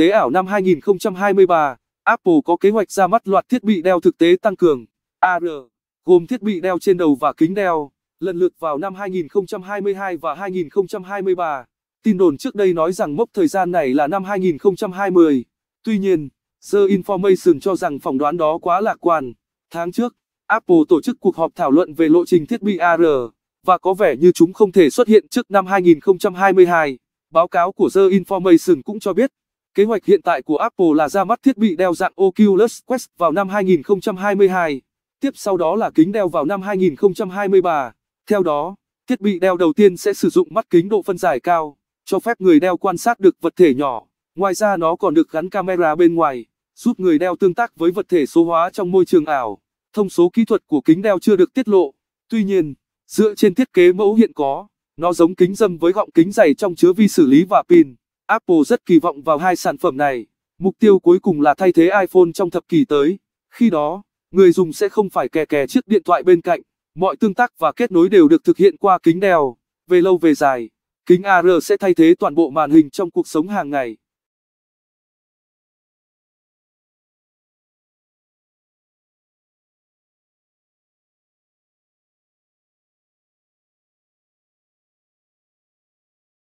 tế ảo năm 2023, Apple có kế hoạch ra mắt loạt thiết bị đeo thực tế tăng cường AR, gồm thiết bị đeo trên đầu và kính đeo, lần lượt vào năm 2022 và 2023. Tin đồn trước đây nói rằng mốc thời gian này là năm 2020. Tuy nhiên, The Information cho rằng phỏng đoán đó quá lạc quan. Tháng trước, Apple tổ chức cuộc họp thảo luận về lộ trình thiết bị AR, và có vẻ như chúng không thể xuất hiện trước năm 2022. Báo cáo của The Information cũng cho biết, Kế hoạch hiện tại của Apple là ra mắt thiết bị đeo dạng Oculus Quest vào năm 2022, tiếp sau đó là kính đeo vào năm 2023. Theo đó, thiết bị đeo đầu tiên sẽ sử dụng mắt kính độ phân giải cao, cho phép người đeo quan sát được vật thể nhỏ. Ngoài ra nó còn được gắn camera bên ngoài, giúp người đeo tương tác với vật thể số hóa trong môi trường ảo. Thông số kỹ thuật của kính đeo chưa được tiết lộ. Tuy nhiên, dựa trên thiết kế mẫu hiện có, nó giống kính dâm với gọng kính dày trong chứa vi xử lý và pin. Apple rất kỳ vọng vào hai sản phẩm này. Mục tiêu cuối cùng là thay thế iPhone trong thập kỷ tới. Khi đó, người dùng sẽ không phải kè kè chiếc điện thoại bên cạnh. Mọi tương tác và kết nối đều được thực hiện qua kính đeo. Về lâu về dài, kính AR sẽ thay thế toàn bộ màn hình trong cuộc sống hàng ngày.